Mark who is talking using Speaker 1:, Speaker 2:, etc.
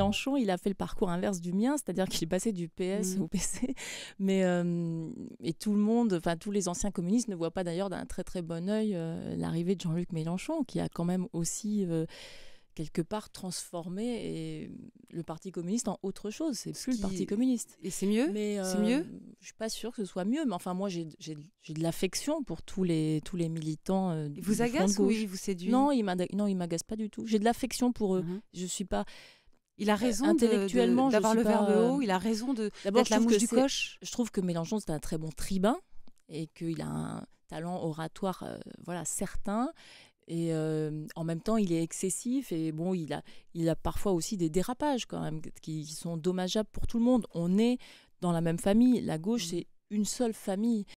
Speaker 1: Mélenchon, il a fait le parcours inverse du mien, c'est-à-dire qu'il est passé du PS mm. au PC. Mais euh, tout le monde, enfin tous les anciens communistes ne voient pas d'ailleurs d'un très très bon œil euh, l'arrivée de Jean-Luc Mélenchon, qui a quand même aussi euh, quelque part transformé le Parti communiste en autre chose. C'est plus le Parti communiste. Et c'est mieux. Mais c'est mieux. Je suis pas sûre que ce soit mieux, mais enfin moi j'ai de l'affection pour tous les tous les militants. Euh, vous agace ou vous séduit Non, il m'agace pas du tout. J'ai de l'affection pour eux. Mm-hmm. Je ne suis pas.
Speaker 2: Il a raison intellectuellement d'avoir le verbe haut. Il a raison de d'être la mouche du coche.
Speaker 1: Je trouve que Mélenchon c'est un très bon tribun et qu'il a un talent oratoire euh, voilà certain. Et euh, en même temps, il est excessif et bon, il a, il a parfois aussi des dérapages quand même qui, sont dommageables pour tout le monde. On est dans la même famille. La gauche, mm. c'est une seule famille.